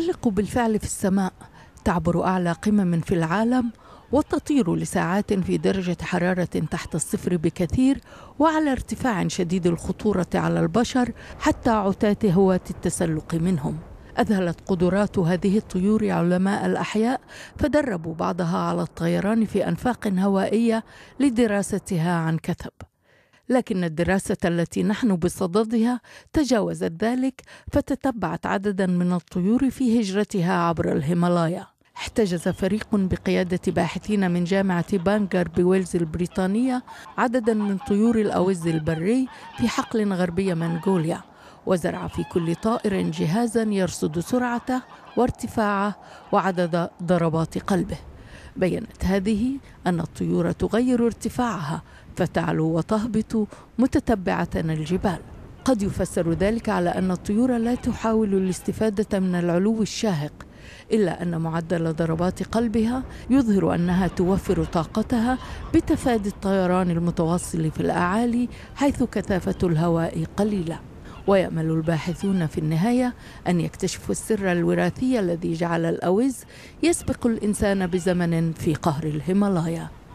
تحلق بالفعل في السماء تعبر أعلى قمم في العالم وتطير لساعات في درجة حرارة تحت الصفر بكثير وعلى ارتفاع شديد الخطورة على البشر حتى عتاة هواة التسلق منهم. أذهلت قدرات هذه الطيور علماء الأحياء فدربوا بعضها على الطيران في أنفاق هوائية لدراستها عن كثب. لكن الدراسة التي نحن بصددها تجاوزت ذلك فتتبعت عددا من الطيور في هجرتها عبر الهيمالايا احتجز فريق بقيادة باحثين من جامعة بانجر بويلز البريطانية عددا من طيور الأوز البري في حقل غربي منغوليا وزرع في كل طائر جهازا يرصد سرعته وارتفاعه وعدد ضربات قلبه بينت هذه أن الطيور تغير ارتفاعها فتعلو وتهبط متتبعة الجبال قد يفسر ذلك على أن الطيور لا تحاول الاستفادة من العلو الشاهق إلا أن معدل ضربات قلبها يظهر أنها توفر طاقتها بتفادي الطيران المتواصل في الأعالي حيث كثافة الهواء قليلة ويأمل الباحثون في النهاية أن يكتشفوا السر الوراثي الذي جعل الأوز يسبق الإنسان بزمن في قهر الهيمالايا